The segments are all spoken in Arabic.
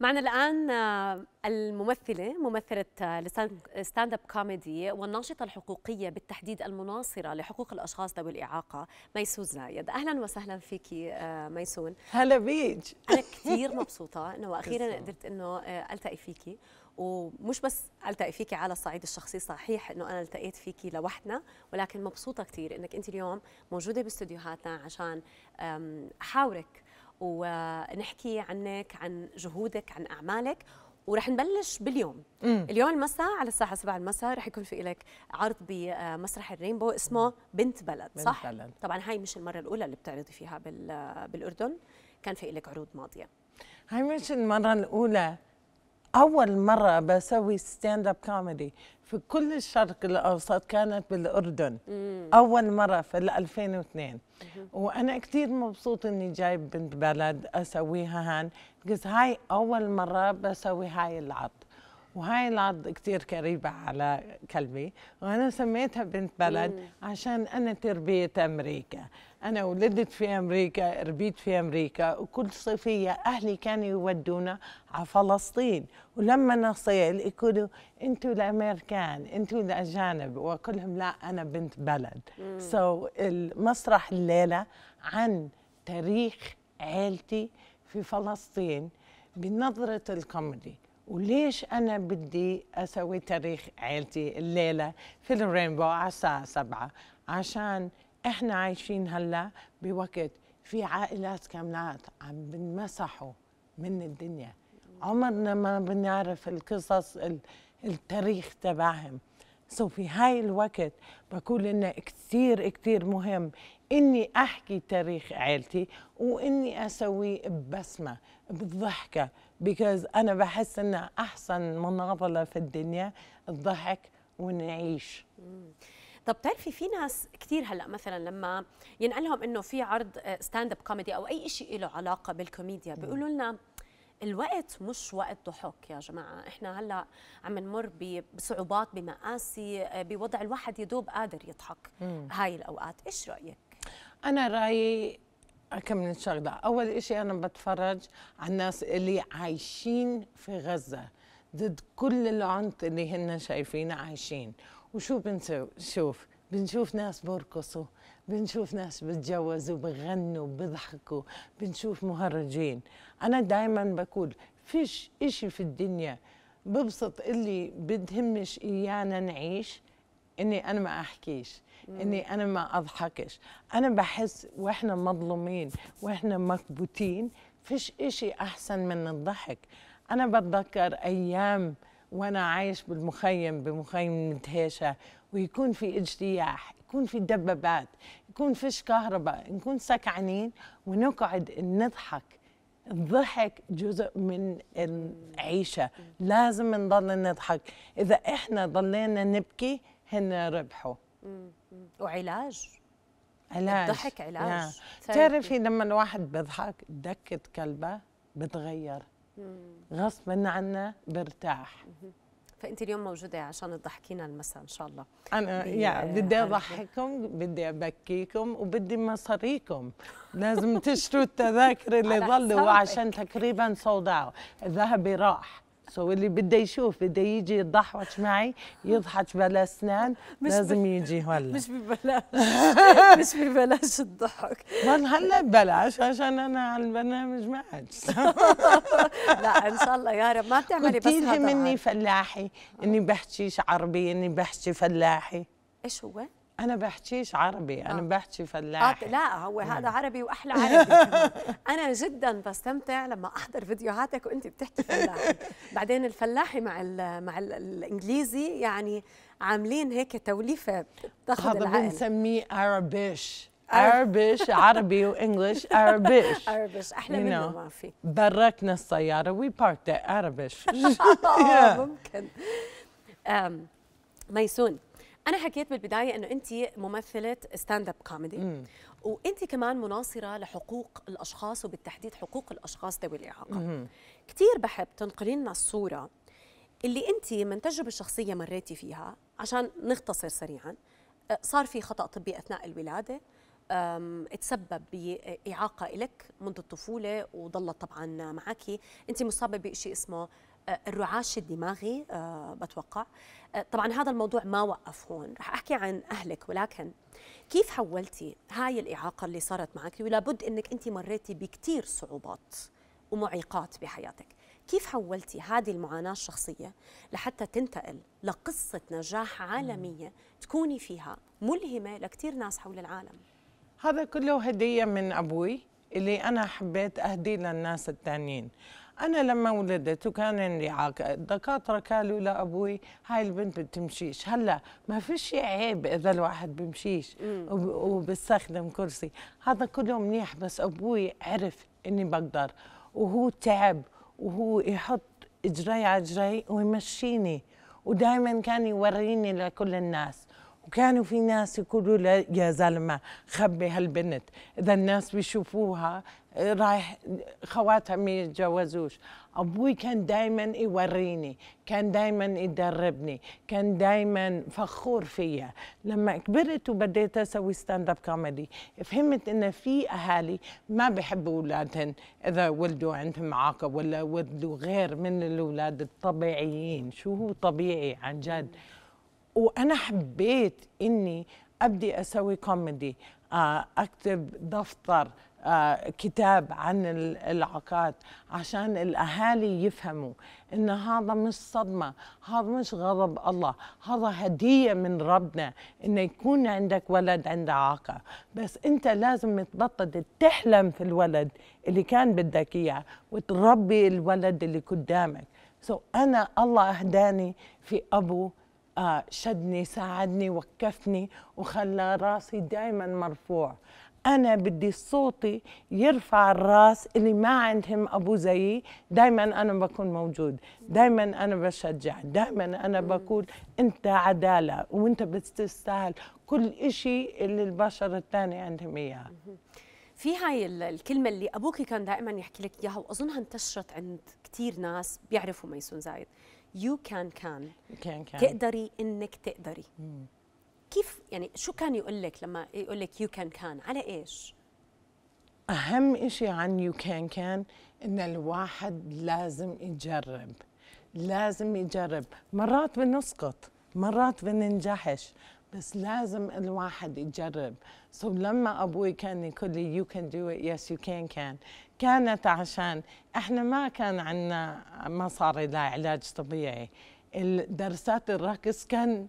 معنا الآن آه، الممثلة ممثلة ستاند اب كوميدي والناشطة الحقوقية بالتحديد المناصرة لحقوق الأشخاص ذوي الإعاقة ميسون زايد أهلا وسهلا فيكي آه، ميسون هلا بيج أنا كثير مبسوطة أنه أخيرا قدرت أنه آه، ألتقي فيكي ومش بس التقي فيكي على الصعيد الشخصي صحيح انه انا التقيت فيكي لوحدنا ولكن مبسوطه كثير انك انت اليوم موجوده باستديوهاتنا عشان احاورك ونحكي عنك عن جهودك عن أعمالك ورح نبلش باليوم مم. اليوم المساء على الساعة 7 المساء رح يكون في لك عرض بمسرح الرينبو اسمه بنت بلد صح بنت بلد. طبعا هاي مش المرة الأولى اللي بتعرضي فيها بالأردن كان في لك عروض ماضية هاي مش المرة الأولى أول مرة بسوي ستاند أب كوميدي في كل الشرق الاوسط كانت بالاردن مم. اول مره في 2002 مم. وانا كثير مبسوط اني جايب بنت بلد اسويها هان بس هاي اول مره بسوي هاي العرض وهاي العض كثير قريبة على قلبي وأنا سميتها بنت بلد عشان أنا تربية أمريكا أنا ولدت في أمريكا ربيت في أمريكا وكل صيفية أهلي كانوا يودونا على فلسطين ولما نصيل يقولوا أنتوا الأمريكان أنتوا الأجانب وكلهم لا أنا بنت بلد سو so, المسرح الليلة عن تاريخ عائلتي في فلسطين بنظرة الكوميدي وليش انا بدي اسوي تاريخ عيلتي الليله في الرينبو على الساعه 7 عشان احنا عايشين هلا بوقت في عائلات كاملات عم بنمسحوا من الدنيا عمرنا ما بنعرف القصص التاريخ تبعهم سو في هاي الوقت بقول انه كثير كثير مهم اني احكي تاريخ عائلتي واني اسويه ببسمه بضحكه بيكوز انا بحس ان احسن مناضله في الدنيا الضحك ونعيش طب بتعرفي في ناس كثير هلا مثلا لما ينقال لهم انه في عرض ستاند اب كوميدي او اي شيء له علاقه بالكوميديا بيقولوا لنا الوقت مش وقت ضحك يا جماعه احنا هلا عم نمر بصعوبات بمآسي آه، بوضع الواحد يدوب قادر يضحك هاي الاوقات ايش رايك انا رايي كم من شغله اول إشي انا بتفرج على الناس اللي عايشين في غزه ضد كل العنف اللي هن شايفينه عايشين وشو بنشوف بنشوف ناس بيرقصوا بنشوف ناس بتجوزوا بغنوا بضحكوا بنشوف مهرجين انا دائما بقول فيش إشي في الدنيا ببسط اللي بدهمش ايانا نعيش اني انا ما احكيش اني انا ما اضحكش انا بحس واحنا مظلومين واحنا مكبوتين فيش اشي احسن من الضحك انا بتذكر ايام وانا عايش بالمخيم بمخيم مدهشه ويكون في اجتياح يكون في دبابات يكون فيش كهرباء نكون سكعانين ونقعد نضحك الضحك جزء من العيشة لازم نضل نضحك إذا إحنا ضلينا نبكي هن ربحوا وعلاج علاج الضحك علاج نعم. تعرفي لما الواحد بيضحك دكة كلبه بتغير غصبا عنا برتاح فانت اليوم موجوده عشان تضحكينا المساء ان شاء الله انا يا بدي اضحككم بدي ابكيكم وبدي مصاريكم لازم تشتروا التذاكر اللي ضلوا عشان تقريبا اوت الذهبي راح سو اللي بده يشوف بده يجي يضحك معي يضحك بلا اسنان لازم يجي هلا مش ببلاش مش ببلاش الضحك ما هلا ببلاش عشان انا على البرنامج ما معك لا ان شاء الله يا رب ما بتعملي بس هذا مني فلاحي اني بحكي عربي اني بحكي فلاحي ايش هو؟ انا بحكيش عربي انا آه. بحكي فلاحي آه لا هو هذا نعم. عربي واحلى عربي انا جدا بستمتع لما احضر فيديوهاتك وانت بتحكي فلاحي بعدين الفلاحي مع الـ مع الـ الانجليزي يعني عاملين هيك توليفه بتاخذ هذا بنسميه عربيش عربيش عربي وانجلش عربيش عربيش احلى منه ما في بركنا السياره وي بارك عربيش ممكن ميسون انا حكيت بالبدايه انه انت ممثله ستاند اب كوميدي وانت كمان مناصره لحقوق الاشخاص وبالتحديد حقوق الاشخاص ذوي الاعاقه كثير بحب تنقلي لنا الصوره اللي انت من تجربه شخصيه مريتي فيها عشان نختصر سريعا أه، صار في خطا طبي اثناء الولاده تسبب بإعاقة لك منذ الطفولة وظلت طبعا معك أنت مصابة بشيء اسمه أه، الرعاش الدماغي أه، بتوقع طبعا هذا الموضوع ما وقف هون رح أحكي عن أهلك ولكن كيف حولتي هاي الإعاقة اللي صارت معك ولابد أنك أنت مريتي بكثير صعوبات ومعيقات بحياتك كيف حولتي هذه المعاناة الشخصية لحتى تنتقل لقصة نجاح عالمية تكوني فيها ملهمة لكثير ناس حول العالم هذا كله هدية من أبوي اللي أنا حبيت أهديه للناس الثانيين أنا لما ولدت وكان عندي عاقة الدكاترة قالوا لأبوي هاي البنت بتمشيش هلا ما فيش عيب إذا الواحد بمشيش وبستخدم كرسي هذا كله منيح بس أبوي عرف إني بقدر وهو تعب وهو يحط إجري على إجري ويمشيني ودائما كان يوريني لكل الناس وكانوا في ناس يقولوا له يا زلمه خبي هالبنت اذا الناس بيشوفوها رايح خواتها ما يتجوزوش ابوي كان دايما يوريني كان دايما يدربني كان دايما فخور فيا لما كبرت وبديت اسوي ستاند اب كوميدي فهمت ان في اهالي ما بحبوا اولادهم اذا ولدوا عندهم اعاقه ولا ولدوا غير من الاولاد الطبيعيين شو هو طبيعي عن جد وانا حبيت اني ابدي اسوي كوميدي آه، اكتب دفتر آه، كتاب عن العقاد عشان الاهالي يفهموا ان هذا مش صدمه هذا مش غضب الله هذا هديه من ربنا ان يكون عندك ولد عنده عاقة بس انت لازم تبطل تحلم في الولد اللي كان بدك اياه وتربي الولد اللي قدامك سو so انا الله اهداني في ابو آه، شدني ساعدني وكفني وخلى راسي دائما مرفوع انا بدي صوتي يرفع الراس اللي ما عندهم ابو زيي دائما انا بكون موجود دائما انا بشجع دائما انا بقول انت عداله وانت بتستاهل كل شيء اللي البشر الثاني عندهم اياه في هاي الكلمة اللي أبوك كان دائما يحكي لك إياها وأظنها انتشرت عند كثير ناس بيعرفوا ميسون زايد يو كان كان تقدري إنك تقدري مم. كيف يعني شو كان يقول لك لما يقول لك يو كان كان على ايش؟ اهم شيء عن يو كان كان ان الواحد لازم يجرب لازم يجرب مرات بنسقط مرات بننجحش بس لازم الواحد يجرب سو so لما ابوي كان يقول لي يو كان دو ات يس يو كان كان كانت عشان احنا ما كان عندنا مصاري لعلاج طبيعي درسات الرقص كان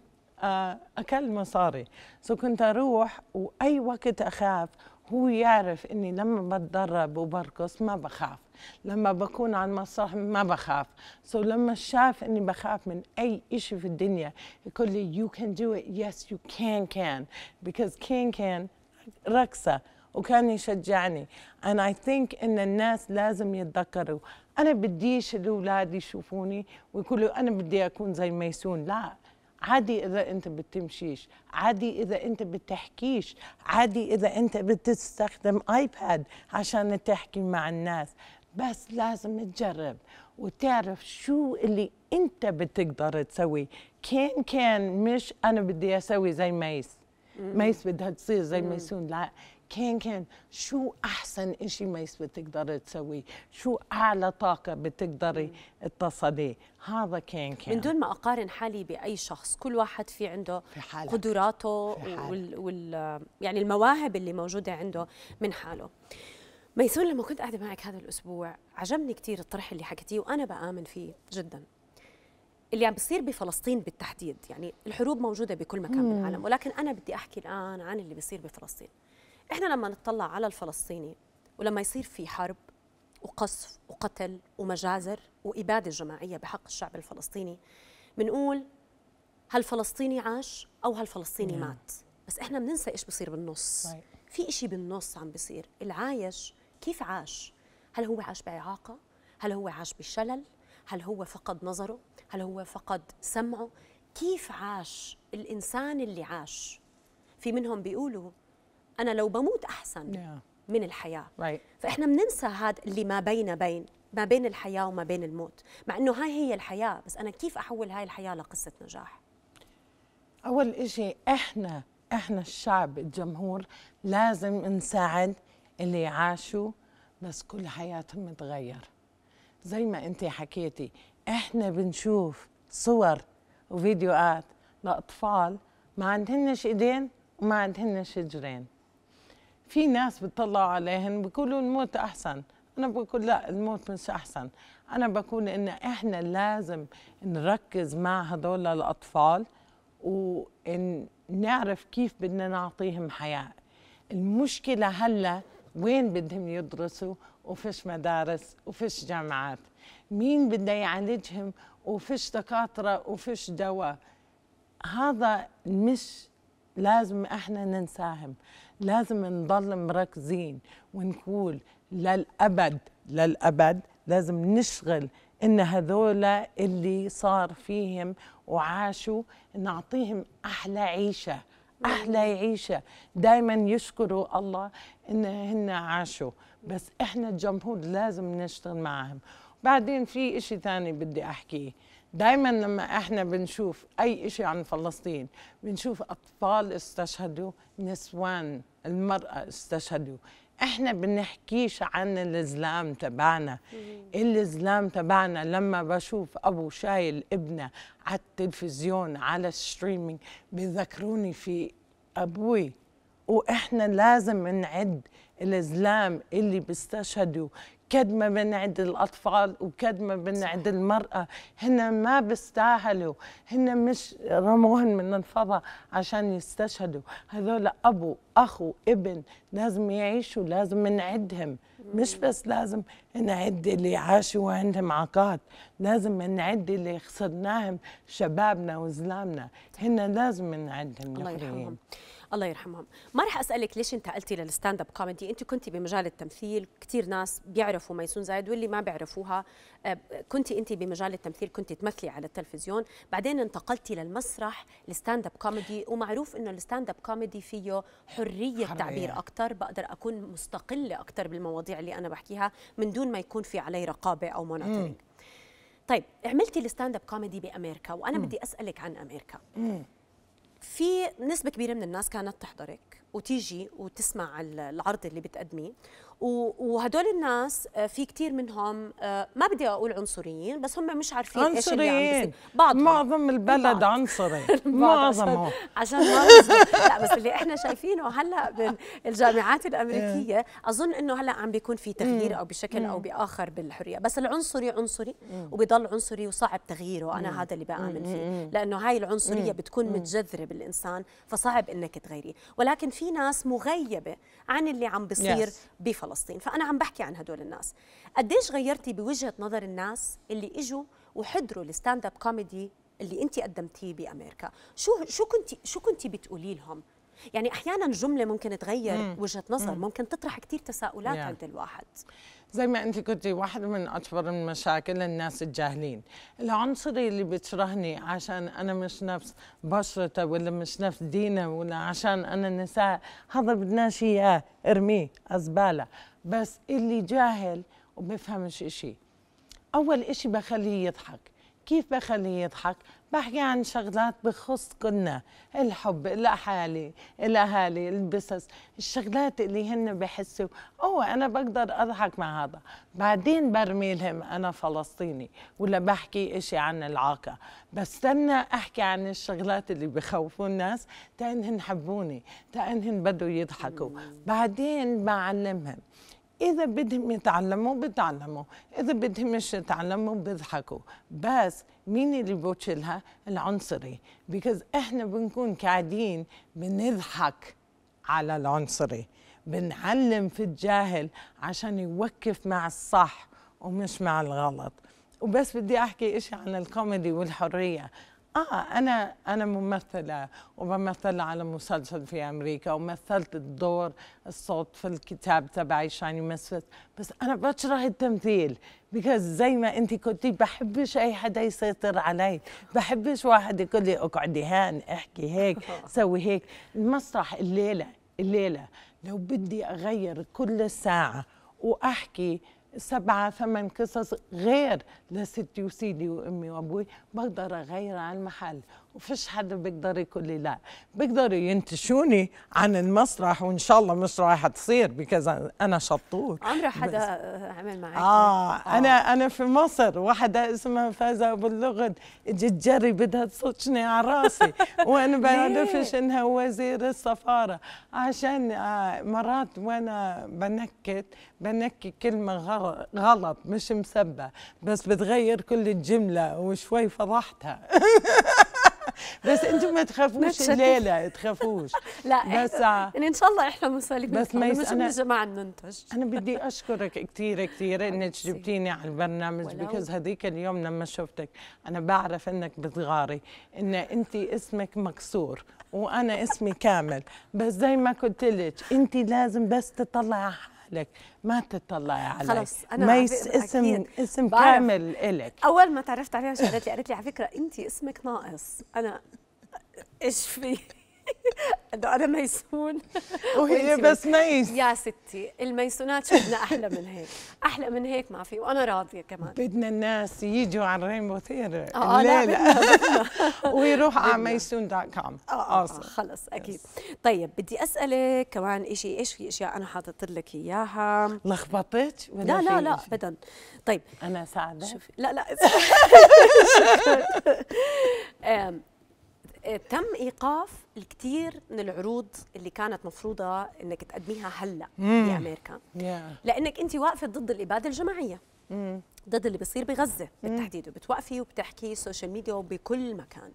اكل مصاري سو كنت اروح واي وقت اخاف هو يعرف اني لما بتدرب وبرقص ما بخاف لما بكون على المسرح ما بخاف سو so لما شاف اني بخاف من اي شيء في الدنيا يقول لي يو كان دو ات يس يو كان كان بيكوز كان كان رقصه وكان يشجعني انا اي ثينك ان الناس لازم يتذكروا انا بديش الاولاد يشوفوني ويقولوا انا بدي اكون زي ميسون لا عادي اذا انت بتمشيش عادي اذا انت بتحكيش عادي اذا انت بتستخدم ايباد عشان تحكي مع الناس بس لازم تجرب وتعرف شو اللي انت بتقدر تسوي كان كان مش انا بدي اسوي زي ميس ميس بدها تصير زي ميسون لا كان كان شو احسن إشي ميس بتقدري تسويه شو اعلى طاقه بتقدري تصديه هذا كان كان من دون ما اقارن حالي باي شخص كل واحد في عنده في حالة. قدراته في حالة. وال... وال يعني المواهب اللي موجوده عنده من حاله ميسون لما كنت قاعده معك هذا الاسبوع عجبني كثير الطرح اللي حكيتيه وانا بامن فيه جدا اللي عم بيصير بفلسطين بالتحديد يعني الحروب موجوده بكل مكان بالعالم ولكن انا بدي احكي الان عن اللي بيصير بفلسطين احنا لما نطلع على الفلسطيني ولما يصير في حرب وقصف وقتل ومجازر وإبادة جماعية بحق الشعب الفلسطيني بنقول هل فلسطيني عاش أو هل فلسطيني مم. نعم. مات بس إحنا بننسى إيش بصير بالنص في إشي بالنص عم بصير العايش كيف عاش هل هو عاش بإعاقة هل هو عاش بشلل هل هو فقد نظره هل هو فقد سمعه كيف عاش الإنسان اللي عاش في منهم بيقولوا انا لو بموت احسن yeah. من الحياه right. فاحنا بننسى هذا اللي ما بين بين ما بين الحياه وما بين الموت مع انه هاي هي الحياه بس انا كيف احول هاي الحياه لقصه نجاح اول شيء احنا احنا الشعب الجمهور لازم نساعد اللي عاشوا بس كل حياتهم متغير زي ما انت حكيتي احنا بنشوف صور وفيديوهات لاطفال ما عندهنش ايدين وما عندهنش رجلين في ناس بتطلعوا عليهم بيقولوا الموت احسن انا بقول لا الموت مش احسن انا بقول ان احنا لازم نركز مع هدول الاطفال وان نعرف كيف بدنا نعطيهم حياه المشكله هلا وين بدهم يدرسوا وفيش مدارس وفيش جامعات مين بده يعالجهم وفيش دكاتره وفيش دواء هذا مش لازم احنا ننساهم لازم نضل مركزين ونقول للأبد للأبد لازم نشغل إن هذول اللي صار فيهم وعاشوا نعطيهم أحلى عيشة أحلى عيشة دايما يشكروا الله إن هن عاشوا بس إحنا الجمهور لازم نشتغل معهم بعدين في إشي ثاني بدي أحكيه دايما لما احنا بنشوف اي شيء عن فلسطين بنشوف اطفال استشهدوا نسوان المرأة استشهدوا احنا بنحكيش عن الزلام تبعنا الزلام تبعنا لما بشوف ابو شايل ابنه على التلفزيون على الستريمينج بذكروني في ابوي واحنا لازم نعد الزلام اللي بيستشهدوا قد ما بنعد الاطفال وقد ما بنعد المراه هن ما بيستاهلوا هن مش رموهن من الفضاء عشان يستشهدوا هذول ابو اخو ابن لازم يعيشوا لازم نعدهم مش بس لازم نعد اللي عاشوا وعندهم عقاد لازم نعد اللي خسرناهم شبابنا وزلامنا هن لازم نعدهم الله يرحمهم الله يرحمهم ما رح اسالك ليش انتقلتي للستاند اب كوميدي انت كنتي بمجال التمثيل كثير ناس بيعرفوا ميسون زايد واللي ما بيعرفوها آه، كنتي انت بمجال التمثيل كنتي تمثلي على التلفزيون بعدين انتقلتي للمسرح الستاند اب كوميدي ومعروف انه الستاند اب كوميدي فيه حريه حرية. تعبير اكثر بقدر اكون مستقله اكثر بالمواضيع اللي انا بحكيها من دون ما يكون في علي رقابه او مونيتورينج طيب عملتي الستاند اب كوميدي بامريكا وانا م. بدي اسالك عن امريكا م. في نسبة كبيرة من الناس كانت تحضرك وتيجي وتسمع العرض اللي بتقدميه وهدول الناس آه، في كثير منهم آه، ما بدي اقول عنصريين بس هم مش عارفين ايش اللي عم بعضهم معظم البلد بعض. عنصري معظمه عشان ما لا بس اللي احنا شايفينه هلا بالجامعات الامريكيه إيه. اظن انه هلا عم بيكون في تغيير إيه. او بشكل او إيه. باخر بالحريه بس العنصري عنصري وبضل عنصري وصعب تغييره انا هذا اللي بامن فيه لانه هاي العنصريه بتكون متجذره بالانسان فصعب انك تغيريه ولكن في في ناس مغيبه عن اللي عم بيصير yes. بفلسطين فانا عم بحكي عن هدول الناس قديش غيرتي بوجهه نظر الناس اللي اجوا وحضروا الستاند اب كوميدي اللي انت قدمتيه بامريكا شو شو كنت شو كنتي بتقولي لهم يعني احيانا جمله ممكن تغير mm. وجهه نظر mm. ممكن تطرح كثير تساؤلات yeah. عند الواحد زي ما انت قلتي واحده من اكبر المشاكل الناس الجاهلين العنصري اللي بيكرهني عشان انا مش نفس بشرته ولا مش نفس دينه ولا عشان انا نساء هذا بدناش اياه ارميه ازباله بس اللي جاهل وبفهمش اشي اول اشي بخليه يضحك كيف بخليه يضحك؟ بحكي عن شغلات بخص كلنا الحب الأحالي الأهالي البسس الشغلات اللي هن بحسوا او أنا بقدر أضحك مع هذا بعدين برمي لهم أنا فلسطيني ولا بحكي إشي عن العاقة بستنى أحكي عن الشغلات اللي بخوفوا الناس تأنهن حبوني تأنهن بدو يضحكوا بعدين بعلمهم إذا بدهم يتعلموا بتعلموا إذا بدهم مش يتعلموا بيضحكوا بس مين اللي بوتشلها العنصري بيكوز إحنا بنكون قاعدين بنضحك على العنصري بنعلم في الجاهل عشان يوقف مع الصح ومش مع الغلط وبس بدي أحكي إشي عن الكوميدي والحرية اه انا انا ممثله وبمثل على مسلسل في امريكا ومثلت الدور الصوت في الكتاب تبعي شاني مسفت بس انا بكره التمثيل بيكوز زي ما انت كنتي بحبش اي حدا يسيطر علي بحبش واحد يقول لي اقعدي هان احكي هيك سوي هيك المسرح الليله الليله لو بدي اغير كل ساعه واحكي سبعة ثمان قصص غير لستي وسيدي وأمي وأبوي بقدر أغير على المحل وفيش حد بيقدر يقول لي لا بيقدروا ينتشوني عن المسرح وان شاء الله مش رايحه تصير بكذا انا شطور عمره حدا عمل معك آه, اه انا آه. انا في مصر واحده اسمها فازه ابو اللغد اجت جري بدها تصوتني على راسي وانا بعرفش انها وزير السفاره عشان آه مرات وانا بنكت بنكي كلمه غلط مش مسبه بس بتغير كل الجمله وشوي فضحتها بس انتم ما تخافوش لا تخافوش لا بس آه، يعني ان شاء الله احنا مصالح بس ما مش من الجماعه ننتج انا بدي اشكرك كثير كثير انك جبتيني على البرنامج بكز هذيك اليوم لما شفتك انا بعرف انك بتغاري ان انت اسمك مكسور وانا اسمي كامل بس زي ما قلت لك انت لازم بس تطلعي لك ما تطلعي عليك خلص انا ميس اسم أكيد. اسم كامل لك اول ما تعرفت عليها شغلت لي قالت لي على فكره انت اسمك ناقص انا ايش في ده انا ميسون وهي بس ميس يا ستي الميسونات شفنا احلى من هيك احلى من هيك ما في وانا راضيه كمان بدنا الناس يجوا على الرينبو ثير آه, آه، لا لا ويروح على ميسون دوت كوم اه, آه،, آه، خلص اكيد طيب بدي اسالك كمان شيء ايش في اشياء انا حاطط لك اياها لخبطت ولا لا لا لا ابدا طيب انا سعده شوفي لا لا آه، تم ايقاف الكثير من العروض اللي كانت مفروضه انك تقدميها هلا بامريكا yeah. لانك انت واقفه ضد الاباده الجماعيه مم. ضد اللي بيصير بغزه بالتحديد وبتوقفي وبتحكي سوشيال ميديا وبكل مكان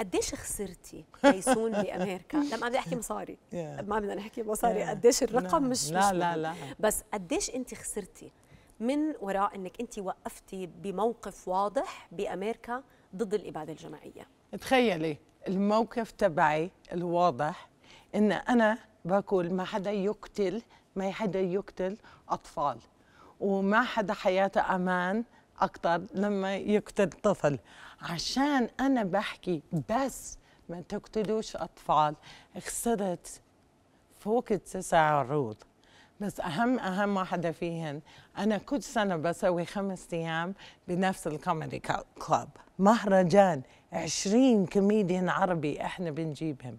قديش خسرتي ميسون بامريكا؟ لا ما بدي احكي مصاري yeah. ما بدنا نحكي مصاري yeah. قديش الرقم no. مش لا مش لا لا بس قديش انت خسرتي من وراء انك انت وقفتي بموقف واضح بامريكا ضد الاباده الجماعيه تخيلي الموقف تبعي الواضح ان انا باكل ما حدا يقتل ما حدا يقتل اطفال وما حدا حياته امان اكثر لما يقتل طفل عشان انا بحكي بس ما تقتلوش اطفال خسرت فوق التسع عروض بس اهم اهم واحده فيهن انا كل سنه بسوي خمس ايام بنفس الكوميدي كلاب مهرجان 20 كوميديان عربي احنا بنجيبهم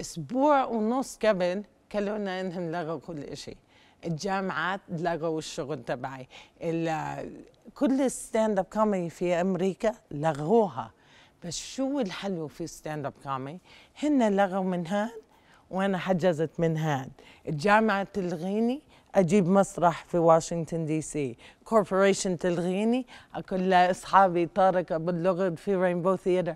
اسبوع ونص قبل قالوا لنا انهم لغوا كل شيء الجامعات لغوا الشغل تبعي كل الستاند اب كوميدي في امريكا لغوها بس شو الحلو في ستاند اب كوميدي هن لغوا من هان وانا حجزت من هان الجامعه تلغيني اجيب مسرح في واشنطن دي سي كوربوريشن تلغيني اقول لاصحابي طارق ابو اللغد في رينبو ثيتر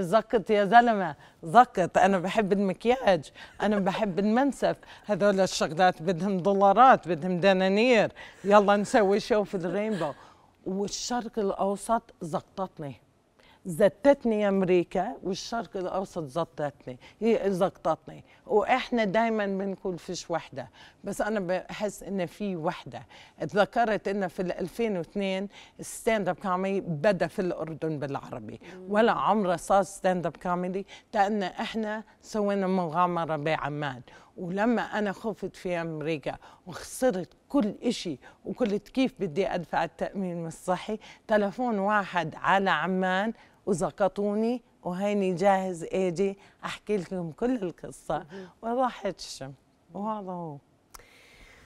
زقت يا زلمه زقت انا بحب المكياج انا بحب المنسف هذول الشغلات بدهم دولارات بدهم دنانير يلا نسوي شو في الرينبو والشرق الاوسط زقطتني زتتني امريكا والشرق الاوسط زتتني هي زقطتني واحنا دايما بنقول فيش وحده بس انا بحس ان في وحده اتذكرت ان في 2002 ستاند اب كوميدي بدا في الاردن بالعربي ولا عمره صار ستاند اب كوميدي لان احنا سوينا مغامره بعمان ولما انا خفت في امريكا وخسرت كل شيء وكل كيف بدي ادفع التامين الصحي تلفون واحد على عمان وزقطوني وهيني جاهز ايدي احكي لكم كل القصه وراحت الشم وهذا هو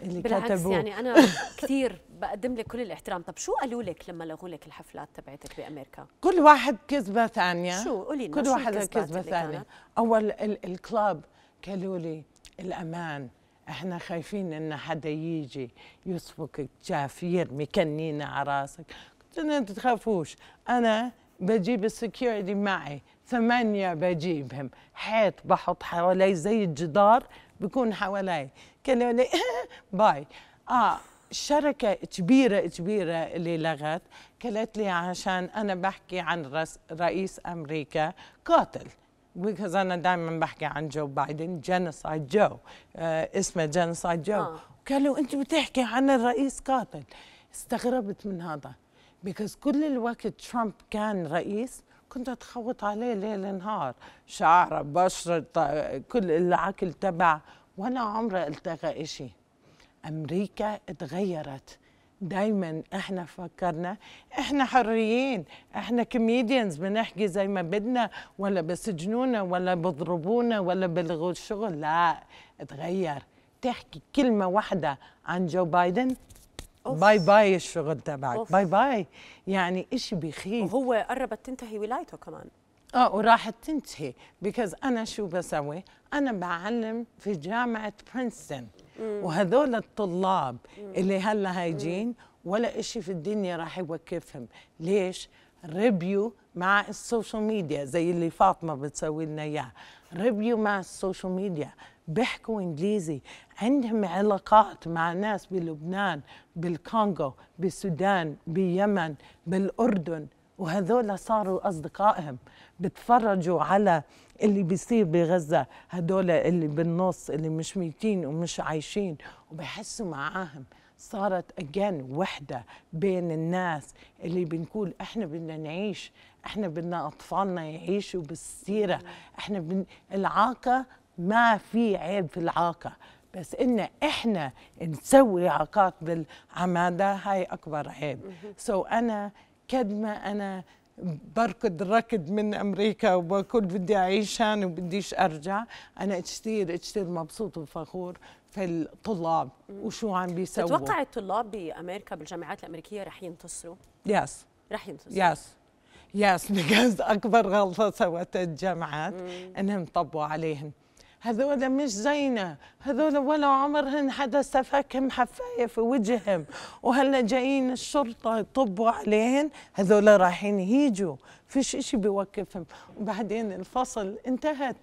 اللي بالعكس كتبوه. يعني انا كثير بقدم لك كل الاحترام طب شو قالوا لك لما لغوا لك الحفلات تبعتك بامريكا كل واحد كذبه ثانيه شو قولي كل واحد كذبه ثانيه اول الكلاب قالوا لي الامان احنا خايفين ان حدا يجي يسبقك جاف يرمي كنينه على راسك قلت لهم تخافوش انا بجيب السكيورتي معي ثمانية بجيبهم حيط بحط حوالي زي الجدار بكون حوالي قالوا لي إيه، باي اه شركة كبيرة كبيرة اللي لغت قالت لي عشان أنا بحكي عن رئيس أمريكا قاتل بيكوز أنا دائما بحكي عن جو بايدن جينوسايد جو آه اسمه جينوسايد جو آه. قالوا أنت بتحكي عن الرئيس قاتل استغربت من هذا بيكوز كل الوقت ترامب كان رئيس كنت اتخوط عليه ليل نهار شعره بشرته كل العقل تبع ولا عمره التقى إشي أمريكا اتغيرت دايما احنا فكرنا احنا حريين احنا كوميديانز بنحكي زي ما بدنا ولا بسجنونا ولا بضربونا ولا بلغوا الشغل لا اتغير تحكي كلمة واحدة عن جو بايدن أوف. باي باي الشغل تبعك أوف. باي باي يعني إشي بخيف وهو قربت تنتهي ولايته كمان اه وراح تنتهي بيكوز انا شو بسوي؟ انا بعلم في جامعه برينستون وهذول الطلاب مم. اللي هلا هايجين ولا إشي في الدنيا راح يوقفهم ليش؟ ريبيو مع السوشيال ميديا زي اللي فاطمه بتسوي لنا اياها ريبيو مع السوشيال ميديا بيحكوا انجليزي عندهم علاقات مع ناس بلبنان بالكونغو بالسودان باليمن بالاردن وهذول صاروا اصدقائهم بتفرجوا على اللي بيصير بغزه هذول اللي بالنص اللي مش ميتين ومش عايشين وبحسوا معاهم صارت اجان وحده بين الناس اللي بنقول احنا بدنا نعيش احنا بدنا اطفالنا يعيشوا بالسيره احنا بن... العاقه ما في عيب في العاقه بس ان احنا نسوي عاقات بالعماده هاي اكبر عيب سو so انا قد ما انا بركض ركض من امريكا وبقول بدي اعيش هون وبديش ارجع انا كثير كثير مبسوط وفخور في الطلاب وشو عم بيسووا بتتوقعي الطلاب بامريكا بالجامعات الامريكيه رح ينتصروا؟ يس yes. رح ينتصروا يس yes. يس yes. بيكوز اكبر غلطه سوتها الجامعات انهم طبوا عليهم هذول مش زينا هذول ولا عمرهن حدا سفكهم حفاية في وجههم وهلا جايين الشرطة يطبوا عليهن هذول رايحين يجوا فيش اشي بيوقفهم وبعدين الفصل انتهت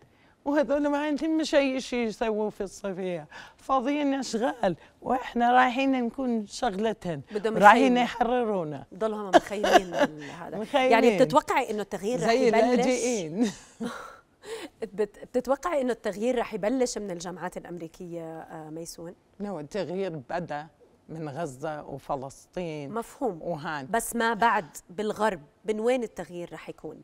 وهذول ما عندهم اي شيء يسووا في الصيفية فاضيين أشغال وإحنا رايحين نكون شغلتهم بدهم رايحين يحررونا ضلهم مخيلين هذا يعني بتتوقعي إنه التغيير رح يبلش زي اللاجئين بتتوقعي انه التغيير رح يبلش من الجامعات الامريكيه آه، ميسون؟ نو التغيير بدا من غزه وفلسطين مفهوم وهان بس ما بعد بالغرب من وين التغيير رح يكون؟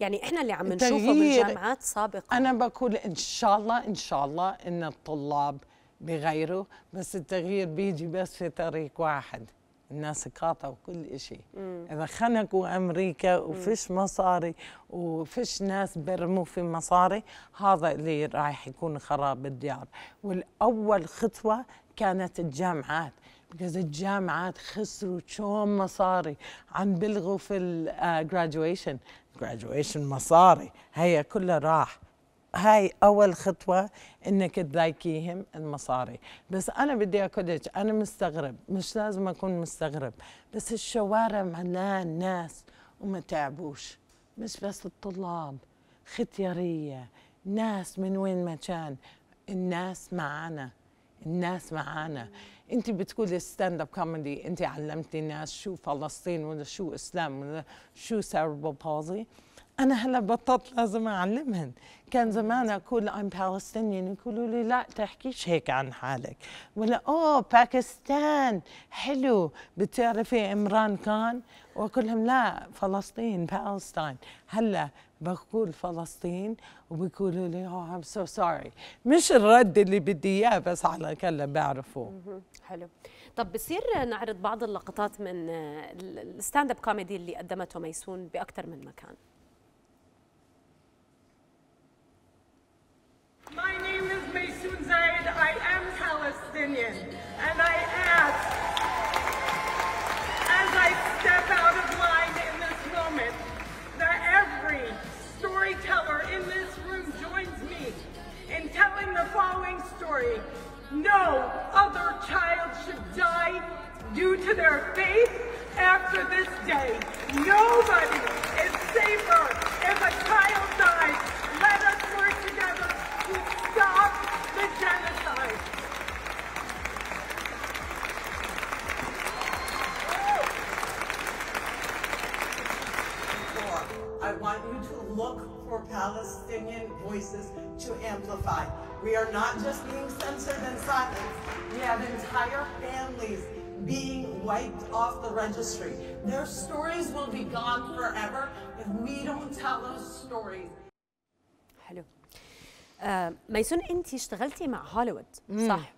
يعني احنا اللي عم نشوفه بالجامعات سابقا انا بقول ان شاء الله ان شاء الله ان الطلاب بغيره بس التغيير بيجي بس في طريق واحد الناس قاطعوا وكل شيء اذا خنقوا امريكا وفيش مصاري وفيش ناس برموا في مصاري هذا اللي رايح يكون خراب الديار والاول خطوه كانت الجامعات بجز الجامعات خسروا شوم مصاري عم بلغوا في الجراديويشن آه، جراديويشن مصاري هي كلها راح هاي اول خطوه انك تلاقيهم المصاري بس انا بدي اقولك انا مستغرب مش لازم اكون مستغرب بس الشوارع ملان ناس وما تعبوش مش بس الطلاب ختياريه ناس من وين ما كان الناس معانا الناس معانا انت بتقولي ستاند اب كوميدي انت علمتي الناس شو فلسطين ولا شو اسلام ولا شو سيربو بوزي انا هلا بطلت لازم اعلمهم كان زمان اقول ام بالستينيان يقولوا لي لا تحكيش هيك عن حالك ولا اوه باكستان حلو بتعرفي عمران كان واقول لهم لا فلسطين بالستاين هلا بقول فلسطين وبيقولوا لي اوه ام سو سوري مش الرد اللي بدي اياه بس على كلا بعرفه حلو طب بصير نعرض بعض اللقطات من الستاند اب كوميدي اللي قدمته ميسون باكثر من مكان My name is Maysoon Zaid. I am Palestinian. We are not just being censored and silenced. We have entire families being wiped off the registry. Their stories will be gone forever if we don't tell those stories. حلو. آه ميسون انت اشتغلتي مع هوليوود صح؟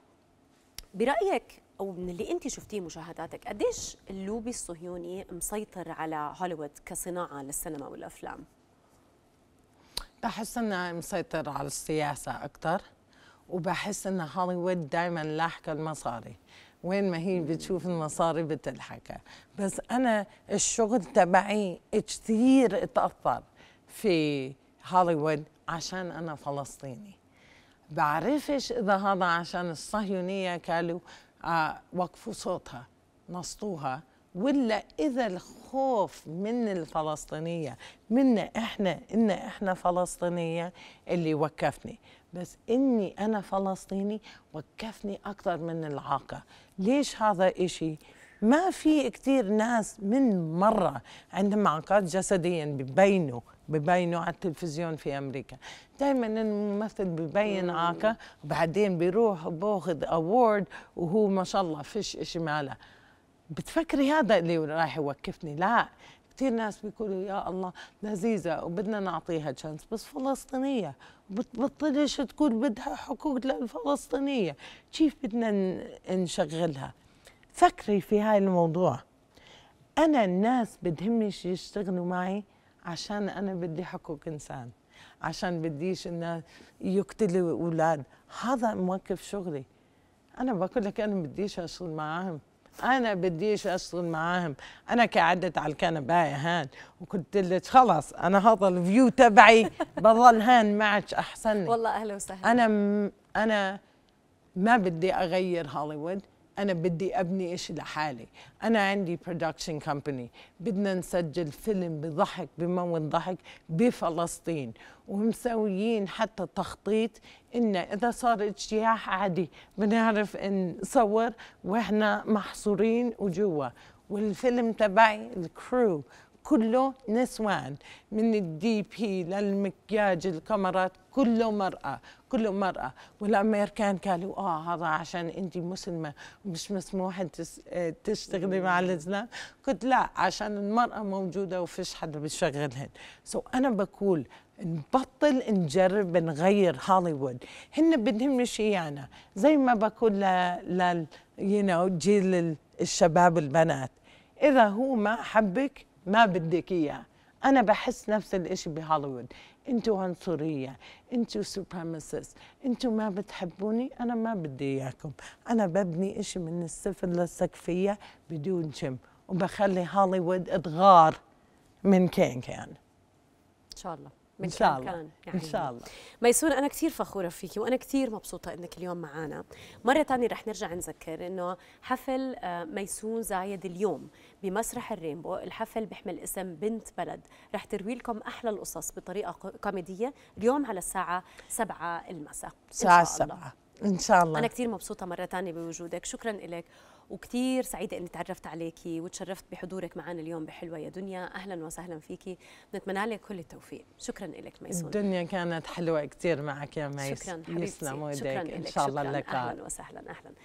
برايك او من اللي انت شفتيه مشاهداتك قديش اللوبي الصهيوني مسيطر على هوليوود كصناعه للسينما والافلام؟ بحس انه مسيطر على السياسه اكثر وبحس ان هوليوود دايما لاحقه المصاري وين ما هي بتشوف المصاري بتلحقها بس انا الشغل تبعي كثير اتاثر في هوليوود عشان انا فلسطيني بعرفش اذا هذا عشان الصهيونيه قالوا آه وقفوا صوتها نصطوها ولا اذا الخوف من الفلسطينيه منا احنا ان احنا فلسطينيه اللي وقفني بس اني انا فلسطيني وكفني اكثر من العاقه ليش هذا إشي ما في كثير ناس من مره عندهم عاقات جسديا ببينوا ببينوا على التلفزيون في امريكا دائما الممثل ببين عاقه وبعدين بيروح باخذ اوورد وهو ما شاء الله فيش إشي ماله بتفكري هذا اللي رايح يوقفني لا كثير ناس بيقولوا يا الله لذيذه وبدنا نعطيها تشانس بس فلسطينيه بتبطلش تقول بدها حقوق للفلسطينية كيف بدنا نشغلها فكري في هاي الموضوع أنا الناس بدهمش يشتغلوا معي عشان أنا بدي حقوق إنسان عشان بديش الناس يقتلوا أولاد هذا موقف شغلي أنا بقول لك أنا بديش أشتغل معاهم انا بديش اشتغل معاهم انا قعدت على الكنبايه هان وكنت لك خلاص انا هذا الفيو تبعي بظل هان معك احسن والله اهلا وسهلا انا م... انا ما بدي اغير هوليوود انا بدي ابني إشي لحالي انا عندي برودكشن كومباني بدنا نسجل فيلم بضحك بمون ضحك بفلسطين ومسويين حتى تخطيط ان اذا صار اجتياح عادي بنعرف نصور واحنا محصورين وجوا والفيلم تبعي الكرو كله نسوان من الدي بي للمكياج الكاميرات كله مرأة كله مرأة والأمريكان قالوا آه هذا عشان أنت مسلمة مش مسموح تشتغلي مع الإسلام قلت لا عشان المرأة موجودة وفيش حدا بيشغلهن سو so أنا بقول نبطل نجرب نغير هوليوود هن بدهم يعنى زي ما بقول لل يو نو جيل الشباب البنات إذا هو ما حبك ما بدك اياه انا بحس نفس الاشي بهوليوود انتوا عنصريه انتوا سوبرمسس انتوا ما بتحبوني انا ما بدي اياكم انا ببني اشي من الصفر للسقفيه بدون جم وبخلي هوليوود تغار من كان كان يعني. ان شاء الله من إن شاء الله كان يعني. إن شاء الله ميسون أنا كثير فخورة فيكي وأنا كثير مبسوطة إنك اليوم معنا مرة ثانية رح نرجع نذكر إنه حفل آه، ميسون زايد اليوم بمسرح الرينبو الحفل بيحمل اسم بنت بلد رح تروي لكم أحلى القصص بطريقة كوميدية اليوم على الساعة 7 المساء الساعة 7 إن شاء الله أنا كثير مبسوطة مرة ثانية بوجودك شكرا لك وكثير سعيده اني تعرفت عليكي وتشرفت بحضورك معنا اليوم بحلوه يا دنيا اهلا وسهلا فيكي بنتمنى لك كل التوفيق شكرا لك ميسون الدنيا كانت حلوه كثير معك يا ميس شكرا حبيبتي يسلموا شكرا لك. ان شاء الله لك اهلا وسهلا اهلا